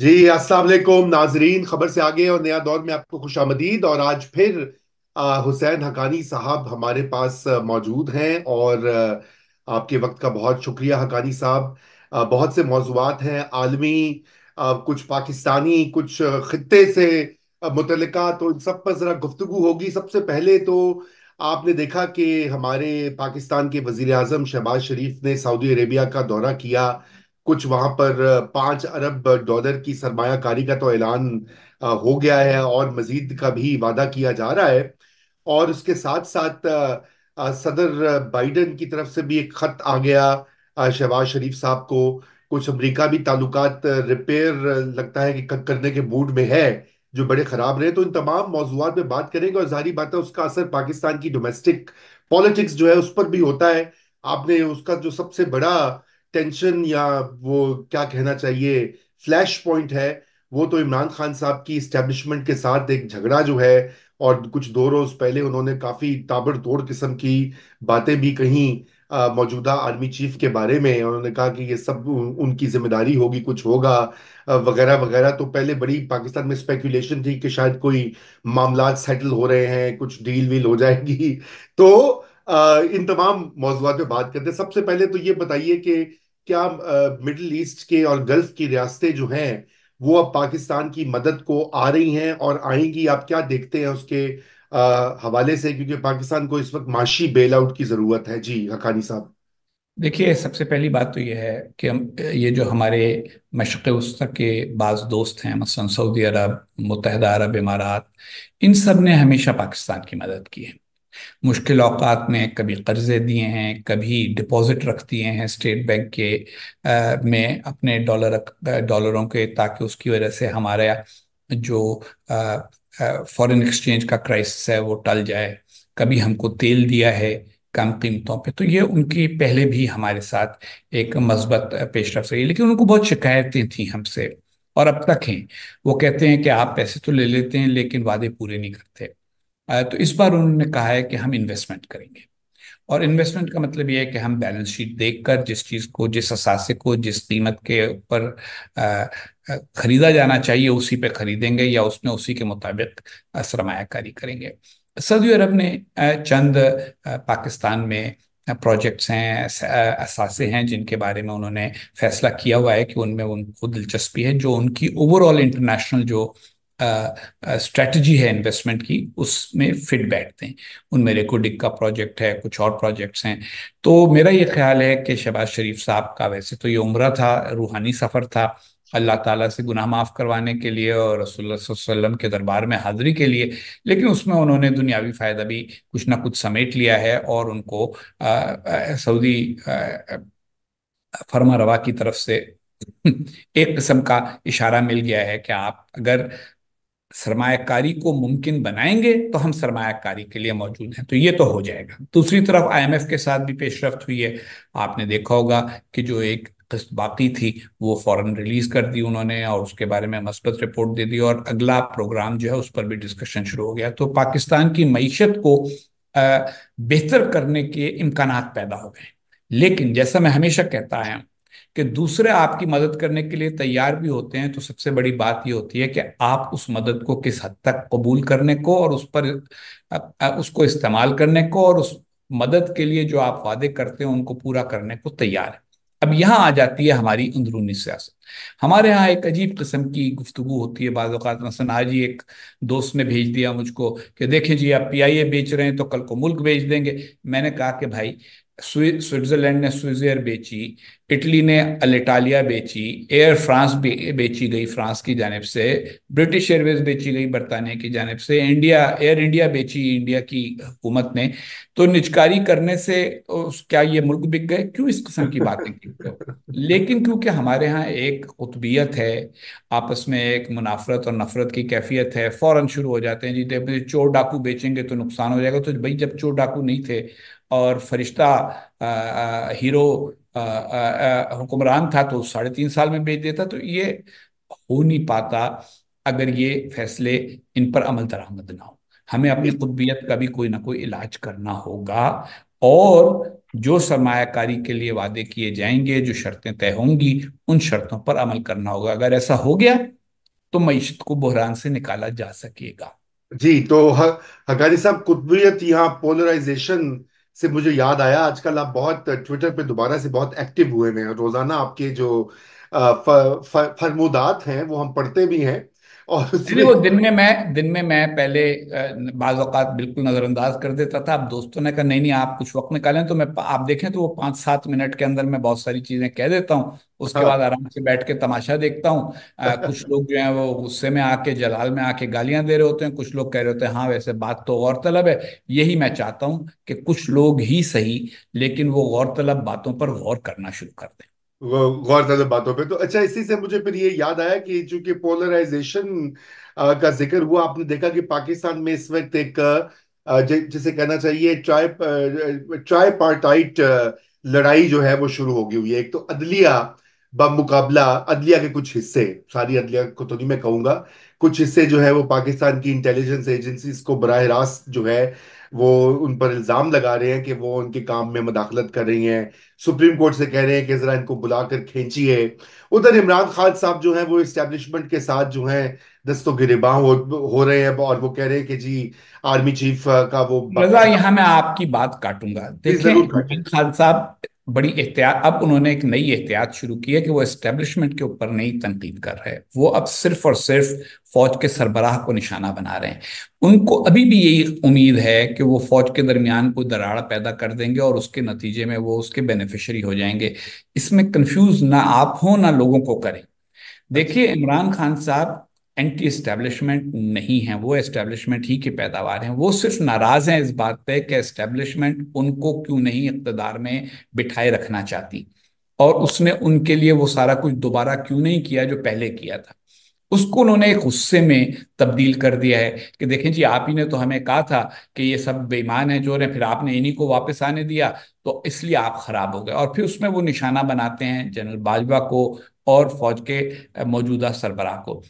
जी असल नाजरीन खबर से आगे और नया दौर में आपको खुश आमदीद और आज फिर हुसैन हकानी साहब हमारे पास मौजूद हैं और आपके वक्त का बहुत शुक्रिया हकानी साहब बहुत से मौजूद हैं आलमी कुछ पाकिस्तानी कुछ खत्े से मुतल तो इन सब पर ज़रा गुफ्तु होगी सबसे पहले तो आपने देखा कि हमारे पाकिस्तान के वजीर अजम शहबाज शरीफ ने सऊदी अरेबिया का दौरा किया कुछ वहां पर पांच अरब डॉलर की सरमाकारी का तो ऐलान हो गया है और मजीद का भी वादा किया जा रहा है और उसके साथ साथ सदर बाइडन की तरफ से भी एक खत आ गया शहबाज शरीफ साहब को कुछ अमेरिका भी ताल्लुकात रिपेयर लगता है कि करने के मूड में है जो बड़े खराब रहे तो इन तमाम मौजूद पे बात करेंगे और जारी बात है उसका असर पाकिस्तान की डोमेस्टिक पॉलिटिक्स जो है उस पर भी होता है आपने उसका जो सबसे बड़ा टेंशन या वो क्या कहना चाहिए फ्लैश पॉइंट है वो तो इमरान खान साहब की स्टैब्लिशमेंट के साथ एक झगड़ा जो है और कुछ दो रोज पहले उन्होंने काफी ताबड़तोड़ किस्म की बातें भी कहीं मौजूदा आर्मी चीफ के बारे में उन्होंने कहा कि ये सब उनकी जिम्मेदारी होगी कुछ होगा वगैरह वगैरह तो पहले बड़ी पाकिस्तान में स्पेकुलेशन थी कि शायद कोई मामला सेटल हो रहे हैं कुछ डील वील हो जाएगी तो आ, इन तमाम मौजूद पे बात करते सबसे पहले तो ये बताइए कि क्या मिडिल ईस्ट के और गल्फ की रियासतें जो हैं वो अब पाकिस्तान की मदद को आ रही हैं और आएंगी आप क्या देखते हैं उसके आ, हवाले से क्योंकि पाकिस्तान को इस वक्त माशी बेल आउट की ज़रूरत है जी हकानी साहब देखिए सबसे पहली बात तो यह है कि हम ये जो हमारे मशक़ वस्त के बाज़ दोस्त हैं मसलन सऊदी अरब मुतहदा अरब इमारात इन सब ने हमेशा पाकिस्तान की मदद की है मुश्किल अवकात में कभी कर्ज़े दिए हैं कभी डिपॉजिट रख दिए हैं स्टेट बैंक के आ, में अपने डॉलर डॉलरों के ताकि उसकी वजह से हमारे जो फॉरेन एक्सचेंज का क्राइसिस है वो टल जाए कभी हमको तेल दिया है कम कीमतों पे तो ये उनकी पहले भी हमारे साथ एक मजबत पेश रफ रही लेकिन उनको बहुत शिकायतें थी हमसे और अब तक हैं वो कहते हैं कि आप पैसे तो ले लेते हैं लेकिन वादे पूरे नहीं करते तो इस बार उन्होंने कहा है कि हम इन्वेस्टमेंट करेंगे और इन्वेस्टमेंट का मतलब यह है कि हम बैलेंस शीट देखकर जिस चीज़ को जिस असासे को जिस कीमत के ऊपर खरीदा जाना चाहिए उसी पे खरीदेंगे या उसमें उसी के मुताबिक सरमायाकारी करेंगे सऊदी अरब ने चंद पाकिस्तान में प्रोजेक्ट्स हैं असासे हैं जिनके बारे में उन्होंने फैसला किया हुआ है कि उनमें उनको दिलचस्पी है जो उनकी ओवरऑल इंटरनेशनल जो स्ट्रेटजी है इन्वेस्टमेंट की उसमें फिट बैठते हैं उनमें रेकोडिक का प्रोजेक्ट है कुछ और प्रोजेक्ट्स हैं तो मेरा ये ख्याल है कि शहबाज शरीफ साहब का वैसे तो ये उम्र था रूहानी सफ़र था अल्लाह ताला से गुनाह माफ़ करवाने के लिए और रसोल्ला के दरबार में हाज़िरी के लिए लेकिन उसमें उन्होंने दुनियावी फ़ायदा भी कुछ ना कुछ समेट लिया है और उनको सऊदी फर्मा रवा की तरफ से एक किस्म का इशारा मिल गया है कि आप अगर सरमाकारी को मुमकिन बनाएंगे तो हम सरमाकारी के लिए मौजूद हैं तो ये तो हो जाएगा दूसरी तरफ आईएमएफ के साथ भी पेशरफ हुई है आपने देखा होगा कि जो एक किस्त बाकी थी वो फौरन रिलीज कर दी उन्होंने और उसके बारे में मस्बत रिपोर्ट दे दी और अगला प्रोग्राम जो है उस पर भी डिस्कशन शुरू हो गया तो पाकिस्तान की मीशत को बेहतर करने के इम्कान पैदा हो गए लेकिन जैसा मैं हमेशा कहता है कि दूसरे आपकी मदद करने के लिए तैयार भी होते हैं तो सबसे बड़ी बात यह होती है कि आप उस मदद को किस हद तक कबूल करने को और उस पर उसको इस्तेमाल करने को और उस मदद के लिए जो आप वादे करते हैं उनको पूरा करने को तैयार है अब यहां आ जाती है हमारी अंदरूनी सियासत हमारे यहाँ एक अजीब किस्म की गुफ्तु होती है बाज़ात मसलन आज ही एक दोस्त ने भेज दिया मुझको कि देखें जी आप पी आई ए बेच रहे हैं तो कल को मुल्क बेच देंगे मैंने कहा कि भाई स्विट्ज़रलैंड ने स्विज बेची इटली ने अलिटालिया बेची एयर फ्रांस भी बेची गई फ्रांस की जानब से ब्रिटिश एयरवेज बेची गई बरतानिया की जानब से इंडिया एयर इंडिया बेची इंडिया की हुकूमत ने तो निचकारी करने से क्या ये मुल्क बिक गए क्यों इस किस्म की बातें की लेकिन क्योंकि हमारे यहाँ एक उतबियत है आपस में एक मुनाफरत और नफरत की कैफियत है फ़ौरन शुरू हो जाते हैं जी चोर डाकू बेचेंगे तो नुकसान हो जाएगा तो भाई जब चोर डाकू नहीं थे और फरिश्ता हीरो हुक्मरान था तो साढ़े तीन साल में भेज देता तो ये हो नहीं पाता अगर ये फैसले इन पर अमल दरामद ना हो हमें अपनी खुदबियत का भी कोई ना कोई इलाज करना होगा और जो सरमाकारी के लिए वादे किए जाएंगे जो शर्तें तय होंगी उन शर्तों पर अमल करना होगा अगर ऐसा हो गया तो मीशत को बहरान से निकाला जा सकेगा जी तो हकारी साहब कुतबियत यहाँ पोलराइजेशन से मुझे याद आया आजकल आप बहुत ट्विटर पे दोबारा से बहुत एक्टिव हुए हैं रोजाना आपके जो फरमुदात हैं वो हम पढ़ते भी हैं और उसमें... वो दिन में मैं दिन में मैं पहले बाज अवत बिल्कुल नज़रअंदाज कर देता था अब दोस्तों ने कहा नहीं नहीं आप कुछ वक्त निकालें तो मैं आप देखें तो वो पांच सात मिनट के अंदर मैं बहुत सारी चीज़ें कह देता हूँ उसके हाँ। बाद आराम से बैठ के तमाशा देखता हूँ हाँ, हाँ। कुछ लोग जो है वो गुस्से में आके जलाल में आके गालियां दे रहे होते हैं कुछ लोग कह रहे होते हैं हाँ वैसे बात तो गौरतलब है यही मैं चाहता हूँ कि कुछ लोग ही सही लेकिन वो गौरतलब बातों पर गौर करना शुरू कर दें गौर तलब बातों पे तो अच्छा इसी से मुझे फिर ये याद आया कि चूंकि पोलराइजेशन का जिक्र हुआ आपने देखा कि पाकिस्तान में इस वक्त एक जिसे कहना चाहिए ट्राई ट्राई पार्टाइट लड़ाई जो है वो शुरू हो गई हुई है एक तो अदलिया बमुकाबला अदलिया के कुछ हिस्से सारी अदलिया को तो नहीं मैं कहूंगा कुछ हिस्से जो है वो पाकिस्तान की इंटेलिजेंस एजेंसीज को बरह रास्त जो है वो उन पर इल्ज़ाम लगा रहे हैं कि वो उनके काम में मदाखलत कर रही हैं सुप्रीम कोर्ट से कह रहे हैं कि ज़रा इनको बुलाकर खींचिए उधर इमरान खान साहब जो हैं वो इस्टेब्लिशमेंट के साथ जो हैं दस्तो गिरेबाँ हो, हो रहे हैं और वो कह रहे हैं कि जी आर्मी चीफ का वो यहाँ मैं आपकी बात काटूंगा देखिए इमरान खान साहब बड़ी एहतियात अब उन्होंने एक नई एहतियात शुरू की है कि वो एस्टेब्लिशमेंट के ऊपर नहीं तनकीद कर रहे वो अब सिर्फ और सिर्फ फौज के सरबराह को निशाना बना रहे हैं उनको अभी भी यही उम्मीद है कि वो फौज के दरमियान कोई दराड़ पैदा कर देंगे और उसके नतीजे में वो उसके बेनिफिशरी हो जाएंगे इसमें कन्फ्यूज ना आप हो ना लोगों को करें देखिए इमरान खान साहब एंटी एस्टेब्लिशमेंट नहीं है वो इस्टेब्लिशमेंट ही के पैदावार हैं वो सिर्फ नाराज हैं इस बात पे कि एस्टेब्लिशमेंट उनको क्यों नहीं इकतदार में बिठाए रखना चाहती और उसने उनके लिए वो सारा कुछ दोबारा क्यों नहीं किया जो पहले किया था उसको उन्होंने एक गुस्से में तब्दील कर दिया है कि देखें जी आप ही ने तो हमें कहा था कि ये सब बेईमान है जो रहे फिर आपने इन्हीं को वापस आने दिया तो इसलिए आप खराब हो गए और फिर उसमें वो निशाना बनाते हैं जनरल बाजवा को और फौज के मौजूदा सरबराह को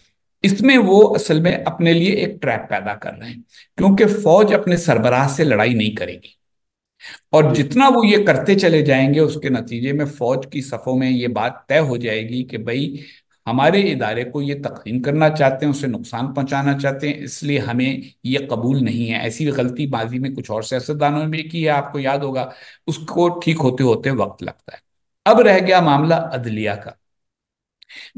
इसमें वो असल में अपने लिए एक ट्रैप पैदा कर रहे हैं क्योंकि फौज अपने सरबराह से लड़ाई नहीं करेगी और जितना वो ये करते चले जाएंगे उसके नतीजे में फौज की सफ़ों में ये बात तय हो जाएगी कि भाई हमारे इदारे को ये तकलीम करना चाहते हैं उसे नुकसान पहुंचाना चाहते हैं इसलिए हमें ये कबूल नहीं है ऐसी गलती बाजी में कुछ और सियासतदानों ने भी की है आपको याद होगा उसको ठीक होते होते वक्त लगता है अब रह गया मामला अदलिया का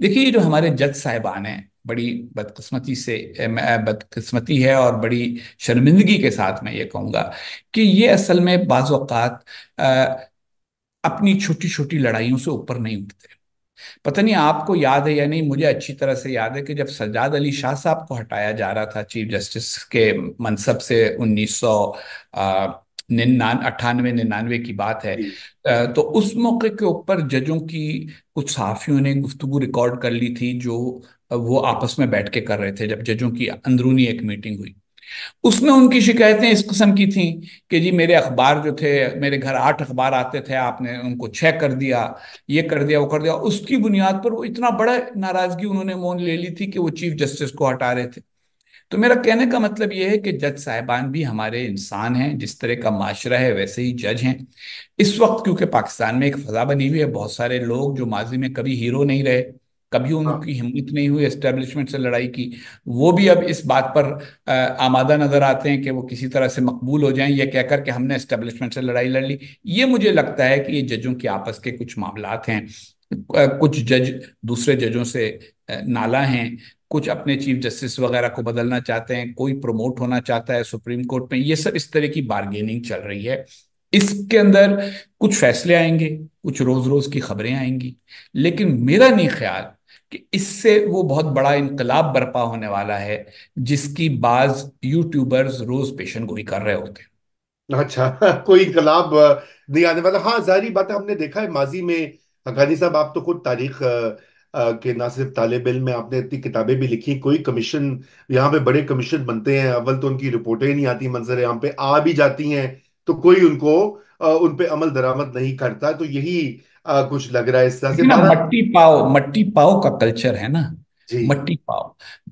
देखिए जो हमारे जज साहिबान हैं बड़ी बदकिस्मती से बदकिस्मती है और बड़ी शर्मिंदगी के साथ मैं ये कहूँगा कि ये असल में बाज़ात अपनी छोटी छोटी लड़ाइयों से ऊपर नहीं उठते पता नहीं आपको याद है या नहीं मुझे अच्छी तरह से याद है कि जब सज्जाद अली शाह साहब को हटाया जा रहा था चीफ जस्टिस के मनसब से उन्नीस सौ निन्यान अट्ठानवे निन्यानवे की बात है तो उस मौके के ऊपर जजों की कुछ सहाफ़ियों ने गुफ्तु रिकॉर्ड कर ली थी जो वो आपस में बैठ के कर रहे थे जब जजों की अंदरूनी एक मीटिंग हुई उसमें उनकी शिकायतें इस किस्म की थी कि जी मेरे अखबार जो थे मेरे घर आठ अखबार आते थे आपने उनको छः कर दिया ये कर दिया वो कर दिया उसकी बुनियाद पर वो इतना बड़ा नाराज़गी उन्होंने मोन ले ली थी कि वो चीफ जस्टिस को हटा रहे थे तो मेरा कहने का मतलब ये है कि जज साहिबान भी हमारे इंसान हैं जिस तरह का माशरा है वैसे ही जज हैं इस वक्त क्योंकि पाकिस्तान में एक फजा बनी हुई है बहुत सारे लोग जो माजी में कभी हीरो नहीं रहे कभी उनकी हाँ। हिम्मत नहीं हुई एस्टेब्लिशमेंट से लड़ाई की वो भी अब इस बात पर आमादा नजर आते हैं कि वो किसी तरह से मकबूल हो जाएं ये कहकर के हमने एस्टेब्लिशमेंट से लड़ाई लड़ ली ये मुझे लगता है कि ये जजों के आपस के कुछ मामलात हैं कुछ जज दूसरे जजों से नाला हैं कुछ अपने चीफ जस्टिस वगैरह को बदलना चाहते हैं कोई प्रमोट होना चाहता है सुप्रीम कोर्ट में ये सब इस तरह की बार्गेनिंग चल रही है इसके अंदर कुछ फैसले आएंगे कुछ रोज रोज की खबरें आएंगी लेकिन मेरा नहीं ख्याल कि इससे वो बहुत बड़ा इनकलाब बर्पा होने वाला है जिसकी बाज यूट्यूबर्स रोज पेशन गोई कर रहे होते हैं अच्छा कोई इनकलाब नहीं आने वाला हाँ जारी बात हमने देखा है माजी में हकानी साहब आप तो खुद तारीख के ना सिर्फ तालब इल में आपने इतनी किताबें भी लिखी कोई कमीशन यहाँ पे बड़े कमीशन बनते हैं अव्वल तो उनकी रिपोर्टें नहीं आती मंजर यहाँ पे आ भी जाती हैं तो कोई उनको उन पर अमल दरामद नहीं करता तो यही आ, कुछ लग रहा है इस तरह से मट्टी पाओ मट्टी पाओ का कल्चर है ना मट्टी पाओ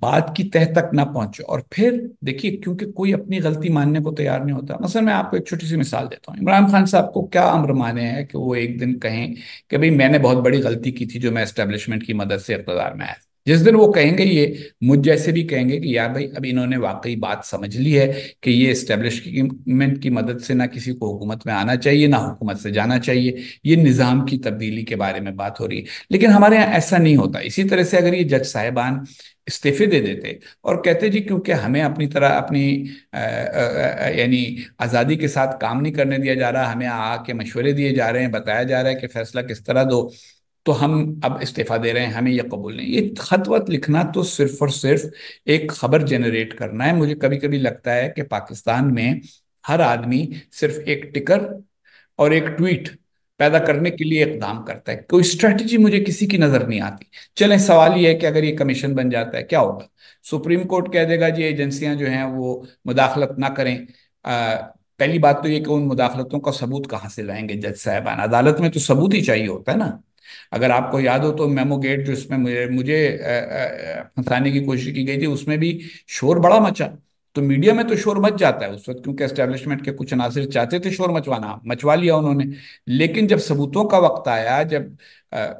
बात की तह तक ना पहुंचो और फिर देखिए क्योंकि कोई अपनी गलती मानने को तैयार नहीं होता मसलन मैं आपको एक छोटी सी मिसाल देता हूँ इमरान खान साहब को क्या अम्र माने हैं कि वो एक दिन कहें कि भाई मैंने बहुत बड़ी गलती की थी जो मैं एस्टेब्लिशमेंट की मदद से इकतदार में आया जिस दिन वो कहेंगे ये मुझ जैसे भी कहेंगे कि यार भाई अब इन्होंने वाकई बात समझ ली है कि ये इस्टेब्लिशमेंट की मदद से ना किसी को हुकूमत में आना चाहिए ना हुकूमत से जाना चाहिए ये निज़ाम की तब्दीली के बारे में बात हो रही है लेकिन हमारे यहाँ ऐसा नहीं होता इसी तरह से अगर ये जज साहिबान इस्तीफे दे देते और कहते जी क्योंकि हमें अपनी तरह अपनी यानी आज़ादी के साथ काम नहीं करने दिया जा रहा हमें आके मशवरे दिए जा रहे हैं बताया जा रहा है कि फ़ैसला किस तरह दो तो हम अब इस्तीफा दे रहे हैं हमें यह कबूल नहीं ये खत वत लिखना तो सिर्फ और सिर्फ एक खबर जनरेट करना है मुझे कभी कभी लगता है कि पाकिस्तान में हर आदमी सिर्फ एक टिकर और एक ट्वीट पैदा करने के लिए इकदाम करता है कोई स्ट्रेटजी मुझे किसी की नजर नहीं आती चले सवाल ये है कि अगर ये कमीशन बन जाता है क्या होगा सुप्रीम कोर्ट कह देगा जी एजेंसियां जो हैं वो मुदाखलत ना करें आ, पहली बात तो ये कि उन मुदाखलतों का सबूत कहाँ से लाएंगे जज साहबान अदालत में तो सबूत ही चाहिए होता है ना अगर आपको याद हो तो मेमो गेट जो इसमें मुझे मुझे फंसाने की कोशिश की गई थी उसमें भी शोर बड़ा मचा तो मीडिया में तो शोर मच जाता है उस वक्त क्योंकि एस्टेब्लिशमेंट के कुछ अनासर चाहते थे शोर मचवाना मचवा लिया उन्होंने लेकिन जब सबूतों का वक्त आया जब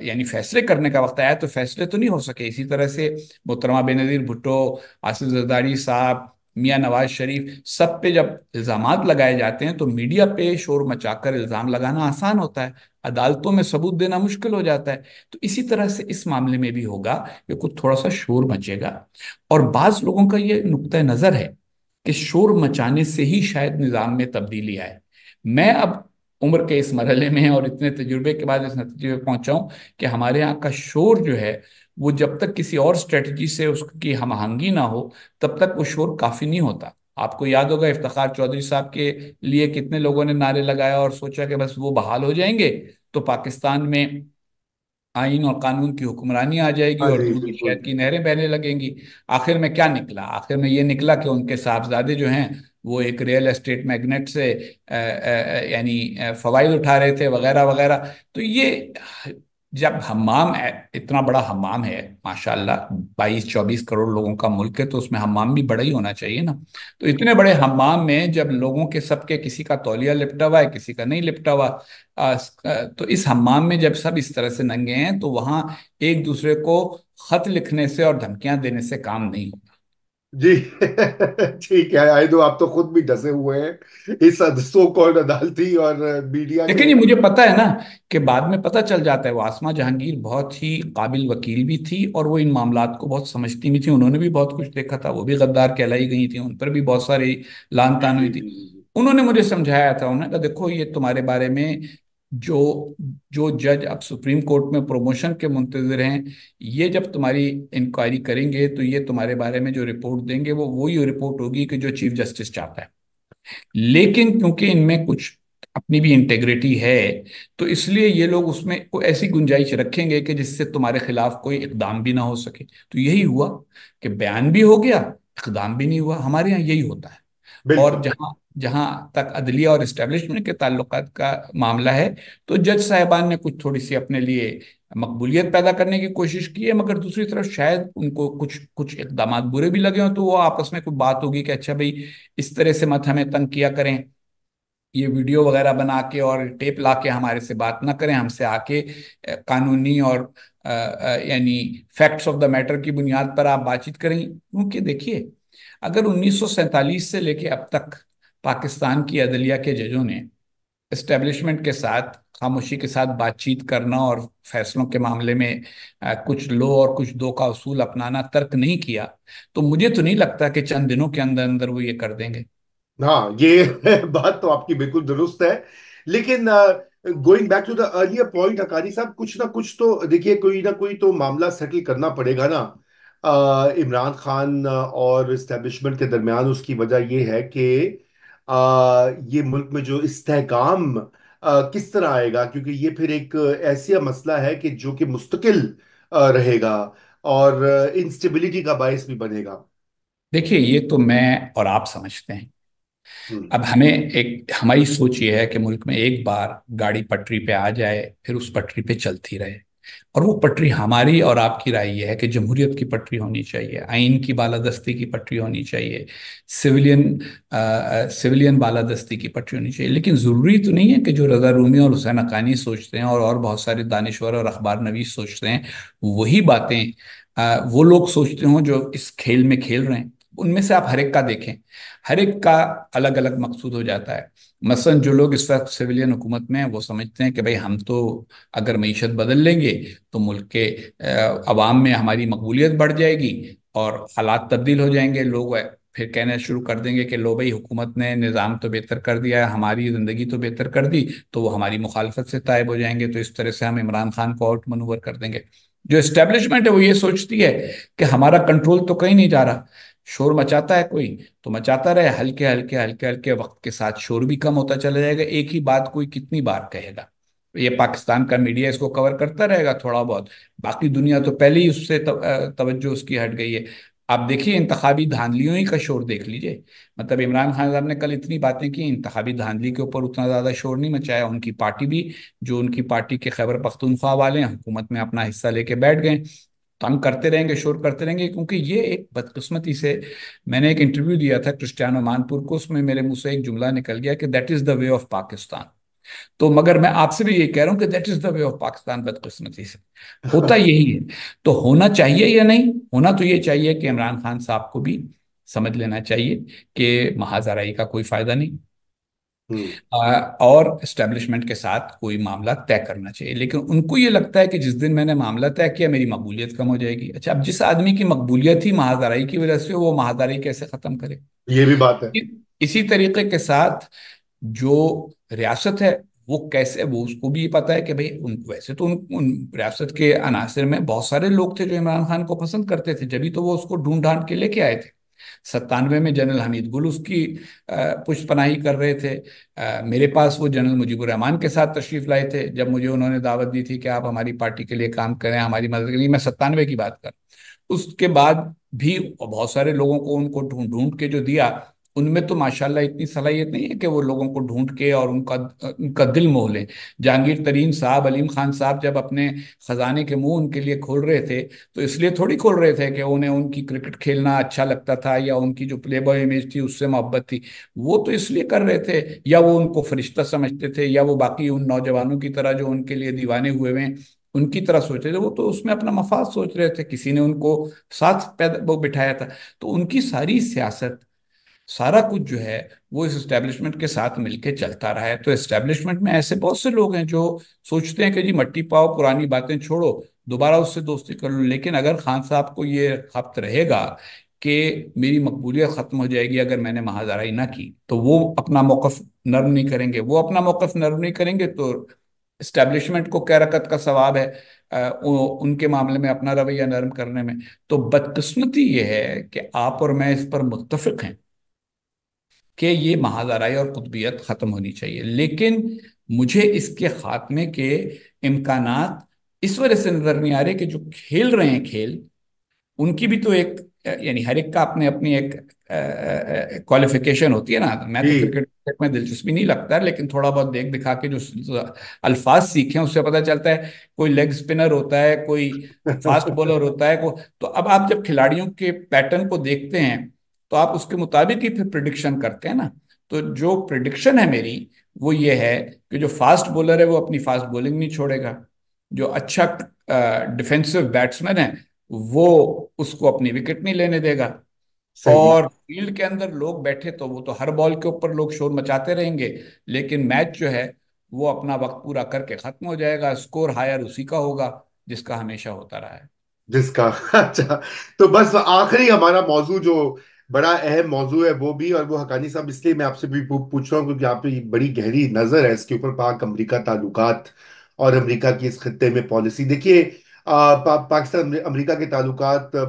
यानी फैसले करने का वक्त आया तो फैसले तो नहीं हो सके इसी तरह से मोहतरमा बेनज़ीर भुट्टो आसिफ जरदारी साहब मियाँ नवाज शरीफ सब पे जब इल्ज़ाम लगाए जाते हैं तो मीडिया पे शोर मचाकर इल्ज़ाम लगाना आसान होता है अदालतों में सबूत देना मुश्किल हो जाता है तो इसी तरह से इस मामले में भी होगा कि कुछ थोड़ा सा शोर मचेगा और बाज़ लोगों का ये नुकतः नज़र है कि शोर मचाने से ही शायद निज़ाम में तब्दीली आए मैं अब उम्र के इस मरहले में और इतने तजुर्बे के बाद इस नतीजे पे पहुंचा कि हमारे यहाँ का शोर जो है वो जब तक किसी और स्ट्रेटजी से उसकी हम आहंगी ना हो तब तक वो शोर काफ़ी नहीं होता आपको याद होगा इफ्तार चौधरी साहब के लिए कितने लोगों ने नारे लगाया और सोचा कि बस वो बहाल हो जाएंगे तो पाकिस्तान में आइन और कानून की हुक्मरानी आ जाएगी हाँ और शहर की नहरें बहने लगेंगी आखिर में क्या निकला आखिर में ये निकला कि उनके साहबजादे जो हैं वो एक रियल एस्टेट मैग्नेट से यानी फ़वाद उठा रहे थे वगैरह वगैरह तो ये जब हमाम इतना बड़ा हमाम है माशाल्लाह बाईस चौबीस करोड़ लोगों का मुल्क है तो उसमें हमाम भी बड़ा ही होना चाहिए ना तो इतने बड़े हमाम में जब लोगों के सबके किसी का तौलिया लिपटा हुआ है किसी का नहीं लिपटा हुआ तो इस हमाम में जब सब इस तरह से नंगे हैं तो वहाँ एक दूसरे को खत लिखने से और धमकियां देने से काम नहीं होगा जी ठीक है आए दो आप तो खुद भी डसे हुए हैं इस सो कॉल्ड अदालती और मीडिया लेकिन ये मुझे पता है ना कि बाद में पता चल जाता है वो आसमा जहांगीर बहुत ही काबिल वकील भी थी और वो इन मामला को बहुत समझती भी थी उन्होंने भी बहुत कुछ देखा था वो भी गद्दार कहलाई गई थी उन पर भी बहुत सारी लान तान हुई थी उन्होंने मुझे समझाया था उन्होंने कहा देखो ये तुम्हारे बारे में जो जो जज अब सुप्रीम कोर्ट में प्रोमोशन के मुंतजर हैं ये जब तुम्हारी इंक्वायरी करेंगे तो ये तुम्हारे बारे में जो रिपोर्ट देंगे वो वही रिपोर्ट होगी कि जो चीफ जस्टिस चाहता है लेकिन क्योंकि इनमें कुछ अपनी भी इंटेग्रिटी है तो इसलिए ये लोग उसमें कोई ऐसी गुंजाइश रखेंगे कि जिससे तुम्हारे खिलाफ कोई इकदाम भी ना हो सके तो यही हुआ कि बयान भी हो गया इकदाम भी नहीं हुआ हमारे यहाँ यही होता है और जहाँ जहां तक अदलिया और इस्टेब्लिशमेंट के ताल्लुक का मामला है तो जज साहिबान ने कुछ थोड़ी सी अपने लिए मकबूलियत पैदा करने की कोशिश की है मगर दूसरी तरफ शायद उनको कुछ कुछ इकदाम बुरे भी लगे हों तो वो आपस में कोई बात होगी कि अच्छा भाई इस तरह से मत हमें तंग किया करें ये वीडियो वगैरह बना के और टेप ला के हमारे से बात ना करें हमसे आके कानूनी और यानी फैक्ट्स ऑफ द मैटर की बुनियाद पर आप बातचीत करें क्योंकि देखिए अगर 1947 से लेके अब तक पाकिस्तान की अदलिया के जजों ने इस्टेब्लिशमेंट के साथ खामोशी के साथ बातचीत करना और फैसलों के मामले में कुछ लो और कुछ दो का उसूल अपनाना तर्क नहीं किया तो मुझे तो नहीं लगता कि चंद दिनों के अंदर अंदर वो ये कर देंगे हाँ ये बात तो आपकी बिल्कुल दुरुस्त है लेकिन going back to the earlier point अकारी साहब कुछ ना कुछ तो देखिए कोई ना कोई तो मामला सेटल करना पड़ेगा ना इमरान खान और इस्टेब्लिशमेंट के दरमियान उसकी वजह यह है कि ये मुल्क में जो इस्तेकाम किस तरह आएगा क्योंकि ये फिर एक ऐसा मसला है कि जो कि मुस्तकिल रहेगा और इंस्टेबिलिटी का बायस भी बनेगा देखिए ये तो मैं और आप समझते हैं हम्म। अब हमें एक हमारी सोच ये है कि मुल्क में एक बार गाड़ी पटरी पे आ जाए फिर उस पटरी पे चलती रहे और वो पटरी हमारी और आपकी राय यह है कि जमहूरियत की पटरी होनी चाहिए आइन की बालादस्ती की पटरी होनी चाहिए सिविलियन सिविलियन बालादस्ती की पटरी होनी चाहिए लेकिन ज़रूरी तो नहीं है कि जो रजा रूमी और हुसैन अकानी सोचते हैं और और बहुत सारे दानश्वर और अखबार नवीस सोचते हैं वही बातें वो लोग सोचते हों जो इस खेल में खेल रहे हैं उनमें से आप हर एक का देखें हर एक का अलग अलग मकसूद हो जाता है मसलन जो लोग इस वक्त सिविलियन हुकूमत में हैं वो समझते हैं कि भाई हम तो अगर मीशत बदल लेंगे तो मुल्क के अवाम में हमारी मकबूलियत बढ़ जाएगी और हालात तब्दील हो जाएंगे लोग फिर कहना शुरू कर देंगे कि लो भाई हुकूमत ने निज़ाम तो बेहतर कर दिया हमारी ज़िंदगी तो बेहतर कर दी तो वो हमारी मुखालफत से तायब हो जाएंगे तो इस तरह से हम इमरान खान को आउट मनूवर कर देंगे जो इस्टेब्लिशमेंट है वो ये सोचती है कि हमारा कंट्रोल तो कहीं नहीं जा रहा शोर मचाता है कोई तो मचाता रहे हल्के हल्के हल्के हल्के वक्त के साथ शोर भी कम होता चला जाएगा एक ही बात कोई कितनी बार कहेगा ये पाकिस्तान का मीडिया इसको कवर करता रहेगा थोड़ा बहुत बाकी दुनिया तो पहले ही उससे तवज्जो उसकी हट गई है आप देखिए इंतबी धांधलियों ही का शोर देख लीजिए मतलब इमरान खान साहब ने कल इतनी बातें की इंतबी धांधली के ऊपर उतना ज़्यादा शोर नहीं मचाया उनकी पार्टी भी जो उनकी पार्टी के खैबर पख्तूनख्वा वाले हैं हुकूमत में अपना हिस्सा लेके बैठ गए तंग करते रहेंगे शोर करते रहेंगे क्योंकि ये एक बदकिस्मती से मैंने एक इंटरव्यू दिया था क्रिस्टियानो मानपुर को उसमें मेरे मुंह से एक जुमला निकल गया कि that is the way of Pakistan तो मगर मैं आपसे भी ये कह रहा हूं कि that is the way of Pakistan बदकिस्मती से होता यही है तो होना चाहिए या नहीं होना तो ये चाहिए कि इमरान खान साहब को भी समझ लेना चाहिए कि महाजाराई का कोई फायदा नहीं हम्म। और एस्टेब्लिशमेंट के साथ कोई मामला तय करना चाहिए लेकिन उनको ये लगता है कि जिस दिन मैंने मामला तय किया मेरी मकबूलियत कम हो जाएगी अच्छा अब जिस आदमी की मकबूलियत ही महादाराई की वजह से वो महादाराई कैसे खत्म करे ये भी बात है इसी तरीके के साथ जो रियासत है वो कैसे वो उसको भी ये पता है कि भाई उन वैसे तो उन, उन रियासत के अनासर में बहुत सारे लोग थे जो इमरान खान को पसंद करते थे जब तो वो उसको ढूंढ ढांड के लेके आए थे सत्तानवे में जनरल हमीद गुल उसकी पुष्पनाही कर रहे थे मेरे पास वो जनरल मुजीबुर रहमान के साथ तशरीफ लाए थे जब मुझे उन्होंने दावत दी थी कि आप हमारी पार्टी के लिए काम करें हमारी मदद करें मैं सत्तानवे की बात कर उसके बाद भी बहुत सारे लोगों को उनको ढूंढ ढूंढ के जो दिया उनमें तो माशाल्लाह इतनी सलाहियत नहीं है कि वो लोगों को ढूंढ के और उनका उनका दिल मोह लें जहांगीर तरीन साहब अलीम खान साहब जब अपने ख़जाने के मुंह उनके लिए खोल रहे थे तो इसलिए थोड़ी खोल रहे थे कि उन्हें उनकी क्रिकेट खेलना अच्छा लगता था या उनकी जो प्ले बॉय इमेज थी उससे मोहब्बत थी वो तो इसलिए कर रहे थे या वो उनको फरिश्ता समझते थे या वो बाकी उन नौजवानों की तरह जो उनके लिए दीवाने हुए हुए हैं उनकी तरह सोच रहे थे वो तो उसमें अपना मफाद सोच रहे थे किसी ने उनको साथ पैदा वो बिठाया था तो उनकी सारी सियासत सारा कुछ जो है वो इस इस्टेब्लिशमेंट के साथ मिलके चलता रहा है तो इस्टेब्लिशमेंट में ऐसे बहुत से लोग हैं जो सोचते हैं कि जी मट्टी पाओ पुरानी बातें छोड़ो दोबारा उससे दोस्ती कर लो लेकिन अगर खान साहब को ये हफ्त रहेगा कि मेरी मकबूलियत ख़त्म हो जाएगी अगर मैंने महाजाराई ना की तो वो अपना मौक़ नर्म नहीं करेंगे वो अपना मौक़ नर्म नहीं करेंगे तो इस्टेब्लिशमेंट को क्या रकत का सवाब है आ, उनके मामले में अपना रवैया नरम करने में तो बदकस्मती ये है कि आप और मैं इस पर मुतफ़ हैं कि ये महाजाराई और कुतबियत ख़त्म होनी चाहिए लेकिन मुझे इसके खात्मे के इम्कान इस वजह से नज़र नहीं आ रहे कि जो खेल रहे हैं खेल उनकी भी तो एक यानी हर एक का अपने अपनी एक क्वालिफिकेशन होती है ना मैं तो क्रिकेट में दिलचस्पी नहीं लगता लेकिन थोड़ा बहुत देख दिखा के जो, जो अल्फाज सीखे उससे पता चलता है कोई लेग स्पिनर होता है कोई फास्ट बॉलर होता है को तो अब आप जब खिलाड़ियों के पैटर्न को देखते हैं तो आप उसके मुताबिक ही फिर प्रिडिक्शन करते हैं ना तो जो प्रिडिक्शन है मेरी वो ये है कि जो फास्ट बॉलर है वो अपनी फास्ट बॉलिंग नहीं छोड़ेगा जो अच्छा डिफेंसिव बैट्समैन है वो उसको अपनी विकेट नहीं लेने देगा और फील्ड के अंदर लोग बैठे तो वो तो हर बॉल के ऊपर लोग शोर मचाते रहेंगे लेकिन मैच जो है वो अपना वक्त पूरा करके खत्म हो जाएगा स्कोर हायर उसी का होगा जिसका हमेशा होता रहा है जिसका अच्छा तो बस आखिरी हमारा मौजू जो बड़ा अहम मौजू है वो भी और वो हकानी साहब इसलिए मैं आपसे भी पूछ रहा हूँ क्योंकि यहाँ पे बड़ी गहरी नज़र है इसके ऊपर पाक अमरीका ताल्लुक और अमरीका की इस खत्े में पॉलिसी देखिए पा, पाकिस्तान अमरीका के ताल्लुक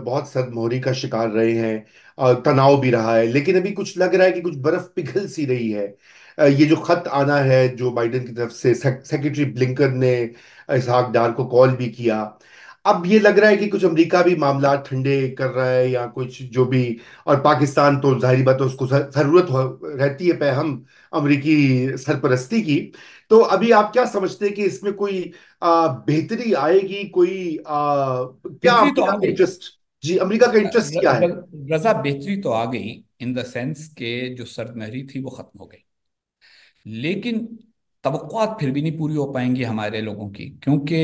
बहुत सदमोहरी का शिकार रहे हैं तनाव भी रहा है लेकिन अभी कुछ लग रहा है कि कुछ बर्फ पिघल सी रही है ये जो खत आना है जो बाइडेन की तरफ से सेक्रेटरी ब्लिंकन ने इसहाक डार को कॉल भी किया अब ये लग रहा है कि कुछ अमेरिका भी मामला ठंडे कर रहा है या कुछ जो भी और पाकिस्तान तो जाहिर बात है उसको ज़रूरत रहती है पे हम अमरीकी सरपरस्ती की तो अभी आप क्या समझते हैं कि इसमें कोई बेहतरी आएगी कोई आ, क्या तो इंटरेस्ट जी अमेरिका का इंटरेस्ट क्या है रजा बेहतरी तो आ गई इन द सेंस के जो सरदमहरी थी वो खत्म हो गई लेकिन तवक़ात फिर भी नहीं पूरी हो पाएंगी हमारे लोगों की क्योंकि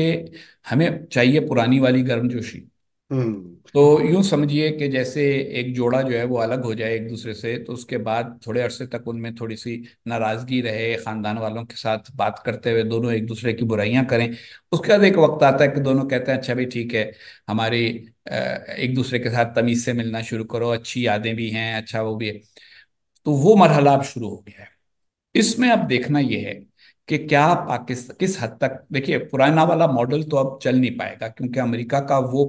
हमें चाहिए पुरानी वाली गर्मजोशी हम्म। तो यूं समझिए कि जैसे एक जोड़ा जो है वो अलग हो जाए एक दूसरे से तो उसके बाद थोड़े अरसे तक उनमें थोड़ी सी नाराज़गी रहे ख़ानदान वालों के साथ बात करते हुए दोनों एक दूसरे की बुराइयां करें उसके बाद एक वक्त आता है कि दोनों कहते हैं अच्छा भाई ठीक है हमारी एक दूसरे के साथ तमीज़ से मिलना शुरू करो अच्छी यादें भी हैं अच्छा वो भी है तो वो मरहला अब शुरू हो गया है इसमें अब देखना यह है कि क्या पाकिस्तान किस हद तक देखिए पुराना वाला मॉडल तो अब चल नहीं पाएगा क्योंकि अमेरिका का वो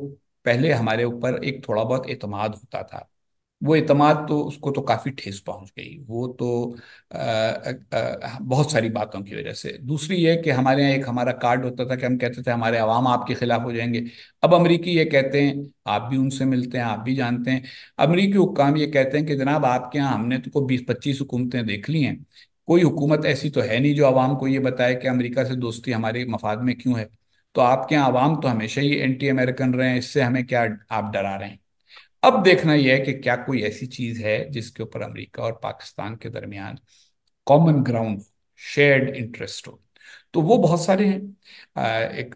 पहले हमारे ऊपर एक थोड़ा बहुत एतमाद होता था वो एतमाद तो उसको तो काफ़ी ठेस पहुंच गई वो तो आ, आ, बहुत सारी बातों की वजह से दूसरी ये कि हमारे यहाँ एक हमारा कार्ड होता था कि हम कहते थे हमारे आवाम आपके खिलाफ हो जाएंगे अब अमरीकी ये कहते हैं आप भी उनसे मिलते हैं आप भी जानते हैं अमरीकी हुकाम ये कहते हैं कि जनाब आपके यहाँ हमने तो को बीस पच्चीस हुकूमतें देख ली हैं कोई हुकूमत ऐसी तो है नहीं जो आवाम को ये बताए कि अमेरिका से दोस्ती हमारे मफाद में क्यों है तो आपके यहाँ आवाम तो हमेशा ही एंटी अमेरिकन रहे हैं इससे हमें क्या आप डरा रहे हैं अब देखना यह है कि क्या कोई ऐसी चीज़ है जिसके ऊपर अमेरिका और पाकिस्तान के दरमियान कॉमन ग्राउंड शेयर्ड इंटरेस्ट हो तो वो बहुत सारे हैं एक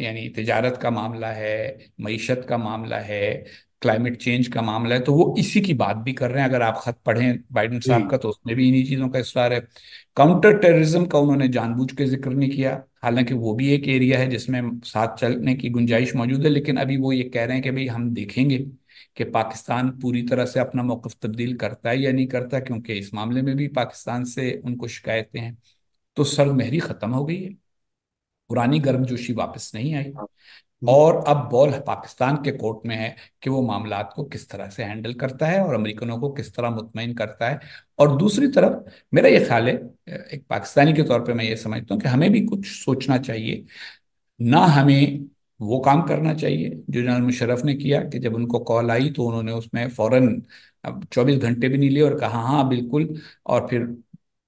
यानी तजारत का मामला है मीशत का मामला है क्लाइमेट चेंज का मामला है तो वो इसी की बात भी कर रहे हैं अगर आप खत पढ़ें बाइडन साहब का तो उसमें भी इन्हीं चीजों का इशार है काउंटर टेररिज्म का उन्होंने जानबूझ के जिक्र नहीं किया हालांकि वो भी एक एरिया है जिसमें साथ चलने की गुंजाइश मौजूद है लेकिन अभी वो ये कह रहे हैं कि भाई हम देखेंगे कि पाकिस्तान पूरी तरह से अपना मौकफ तब्दील करता है या नहीं करता क्योंकि इस मामले में भी पाकिस्तान से उनको शिकायतें हैं तो सर महरी खत्म हो गई है पुरानी गर्मजोशी वापस नहीं आई और अब बॉल पाकिस्तान के कोर्ट में है कि वो मामला को किस तरह से हैंडल करता है और अमेरिकनों को किस तरह मुतमिन करता है और दूसरी तरफ मेरा ये ख्याल है एक पाकिस्तानी के तौर पे मैं ये समझता हूँ कि हमें भी कुछ सोचना चाहिए ना हमें वो काम करना चाहिए जो जनरल मुशरफ ने किया कि जब उनको कॉल आई तो उन्होंने उसमें फ़ौरन अब चौबीस घंटे भी नहीं लिए और कहा हाँ बिल्कुल और फिर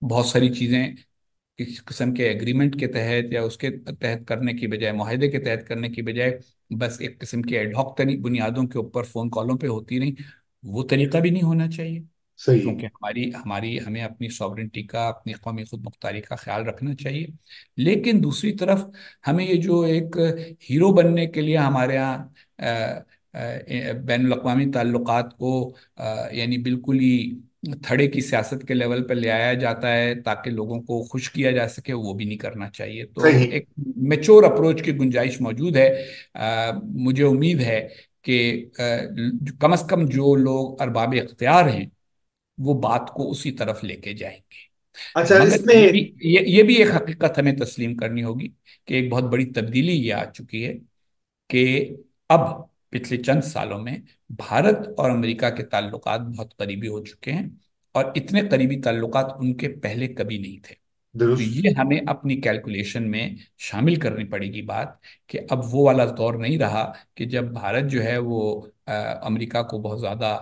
बहुत सारी चीज़ें किसी किस्म के एग्रीमेंट के तहत या उसके तहत करने की बजाय माहदे के तहत करने की बजाय बस एक किस्म की एडहॉक बुनियादों के ऊपर फ़ोन कॉलों पे होती रही वो तरीका भी नहीं होना चाहिए सही क्योंकि हमारी हमारी हमें अपनी सॉवरेंटी का अपनी कौमी खुद मुख्तारी का ख्याल रखना चाहिए लेकिन दूसरी तरफ हमें ये जो एक हीरो बनने के लिए हमारे यहाँ बैन अवी ताल्लुक को यानी बिल्कुल ही थड़े की सियासत के लेवल पर ले आया जाता है ताकि लोगों को खुश किया जा सके वो भी नहीं करना चाहिए तो एक मेच्योर अप्रोच की गुंजाइश मौजूद है आ, मुझे उम्मीद है कि कम अज कम जो लोग अरबाब इख्तियार हैं वो बात को उसी तरफ लेके जाएंगे अच्छा इसमें ये भी, ये, ये भी एक हकीकत हमें तस्लीम करनी होगी कि एक बहुत बड़ी तब्दीली ये आ चुकी है कि अब पिछले चंद सालों में भारत और अमेरिका के ताल्लुकात बहुत करीबी हो चुके हैं और इतने करीबी ताल्लुक उनके पहले कभी नहीं थे तो ये हमें अपनी कैलकुलेशन में शामिल करनी पड़ेगी बात कि अब वो वाला दौर नहीं रहा कि जब भारत जो है वो आ, अमेरिका को बहुत ज़्यादा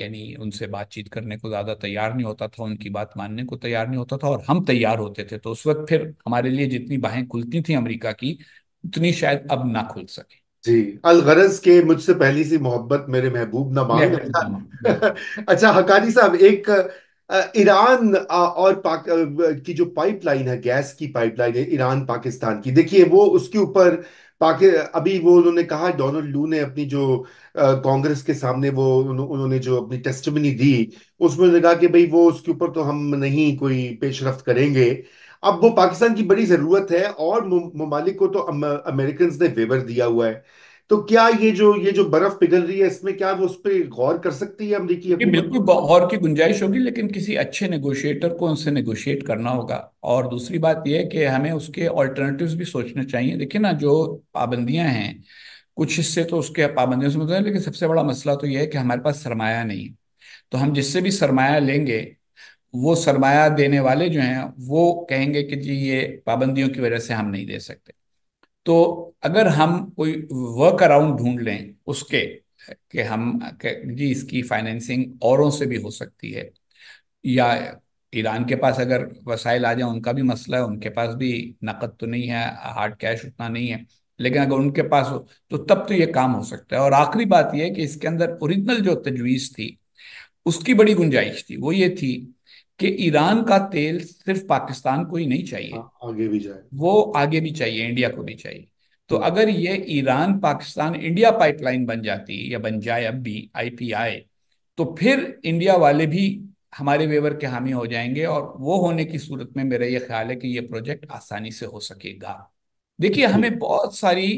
यानी उनसे बातचीत करने को ज़्यादा तैयार नहीं होता था उनकी बात मानने को तैयार नहीं होता था और हम तैयार होते थे तो उस वक्त फिर हमारे लिए जितनी बाहें खुलती थी अमरीका की उतनी शायद अब ना खुल सके जी अलगरज के मुझसे पहली सी मोहब्बत मेरे महबूब ना मांग अच्छा हकानी साहब एक ईरान और पाक की जो पाइपलाइन है गैस की पाइपलाइन है ईरान पाकिस्तान की देखिए वो उसके ऊपर पाकि अभी वो उन्होंने कहा डोनाल्ड लू ने अपनी जो कांग्रेस के सामने वो उन्होंने जो अपनी टेस्टमनी दी उसमें उन्होंने कहा कि भाई वो उसके ऊपर तो हम नहीं कोई पेशरफ करेंगे अब वो पाकिस्तान की बड़ी ज़रूरत है और ममालिक को तो अमेरिकन ने वेवर दिया हुआ है तो क्या ये जो ये जो बर्फ पिघल रही है इसमें क्या वो उस पर गौर कर सकती है अमरीकी बिल्कुल गौर की गुंजाइश होगी लेकिन किसी अच्छे नेगोशिएटर को उनसे नेगोशिएट करना होगा और दूसरी बात ये है कि हमें उसके ऑल्टरनेटिव्स भी सोचने चाहिए देखिए ना जो पाबंदियां हैं कुछ हिस्से तो उसके पाबंदियों से मतलब लेकिन सबसे बड़ा मसला तो यह है कि हमारे पास सरमाया नहीं तो हम जिससे भी सरमाया लेंगे वो सरमाया देने वाले जो हैं वो कहेंगे कि जी ये पाबंदियों की वजह से हम नहीं दे सकते तो अगर हम कोई वर्क अराउंड ढूंढ लें उसके कि हम के जी इसकी फाइनेंसिंग औरों से भी हो सकती है या ईरान के पास अगर वसाइल आ जाए उनका भी मसला है उनके पास भी नकद तो नहीं है हार्ड कैश उतना नहीं है लेकिन अगर उनके पास हो तो तब तो ये काम हो सकता है और आखिरी बात यह कि इसके अंदर ओरिजिनल जो तजवीज़ थी उसकी बड़ी गुंजाइश थी वो ये थी कि ईरान का तेल सिर्फ पाकिस्तान को ही नहीं चाहिए हाँ, आगे भी जाए वो आगे भी चाहिए इंडिया को भी चाहिए तो अगर ये ईरान पाकिस्तान इंडिया पाइपलाइन बन जाती या बन जाए अब भी आई तो फिर इंडिया वाले भी हमारे वेवर के हामी हो जाएंगे और वो होने की सूरत में मेरा ये ख्याल है कि ये प्रोजेक्ट आसानी से हो सकेगा देखिए हमें बहुत सारी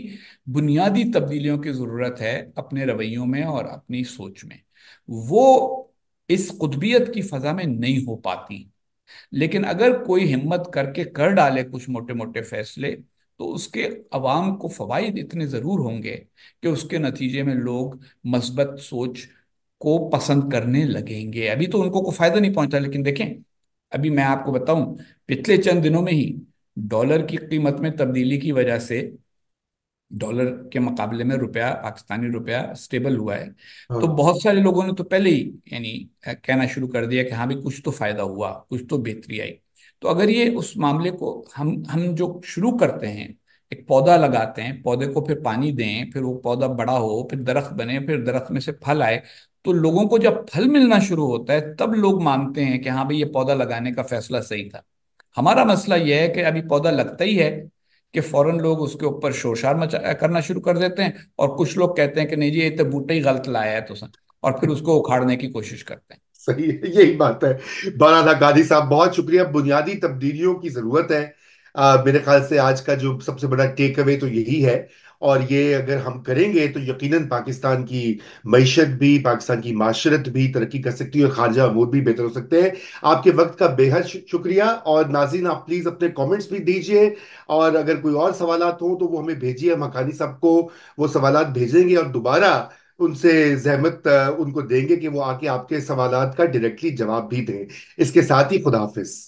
बुनियादी तब्दीलियों की ज़रूरत है अपने रवैयों में और अपनी सोच में वो इस कुतबियत की फजा में नहीं हो पाती लेकिन अगर कोई हिम्मत करके कर डाले कुछ मोटे मोटे फैसले तो उसके अवाम को फवाद इतने ज़रूर होंगे कि उसके नतीजे में लोग मस्बत सोच को पसंद करने लगेंगे अभी तो उनको कोई फ़ायदा नहीं पहुंचा लेकिन देखें अभी मैं आपको बताऊं पिछले चंद दिनों में ही डॉलर की कीमत में तब्दीली की वजह से डॉलर के मुकाबले में रुपया पाकिस्तानी रुपया स्टेबल हुआ है हाँ। तो बहुत सारे लोगों ने तो पहले ही यानी कहना शुरू कर दिया कि हाँ भाई कुछ तो फायदा हुआ कुछ तो बेहतरी आई तो अगर ये उस मामले को हम हम जो शुरू करते हैं एक पौधा लगाते हैं पौधे को फिर पानी दें फिर वो पौधा बड़ा हो फिर दरख्त बने फिर दरख्त में से फल आए तो लोगों को जब फल मिलना शुरू होता है तब लोग मानते हैं कि हाँ भाई ये पौधा लगाने का फैसला सही था हमारा मसला यह है कि अभी पौधा लगता ही है कि फौरन लोग उसके ऊपर शोरशार मचा करना शुरू कर देते हैं और कुछ लोग कहते हैं कि नहीं जी ये तो बूटा ही गलत लाया है तो और फिर उसको उखाड़ने की कोशिश करते हैं सही है यही बात है था गांधी साहब बहुत शुक्रिया बुनियादी तब्दीलियों की जरूरत है आ, मेरे ख्याल से आज का जो सबसे बड़ा टेक अवे तो यही है और ये अगर हम करेंगे तो यकीनन पाकिस्तान की मीशत भी पाकिस्तान की माशरत भी तरक्की कर सकती है और खारजा अमूर भी बेहतर हो सकते हैं आपके वक्त का बेहद शुक्रिया और नाजिन आप प्लीज़ अपने कॉमेंट्स भी दीजिए और अगर कोई और सवाल हों तो वो हमें भेजिए हम हकानी साहब को वो सवाल भेजेंगे और दोबारा उनसे जहमत उनको देंगे कि वो आके आपके सवाल का डायरेक्टली जवाब भी दें इसके साथ ही खुदाफिज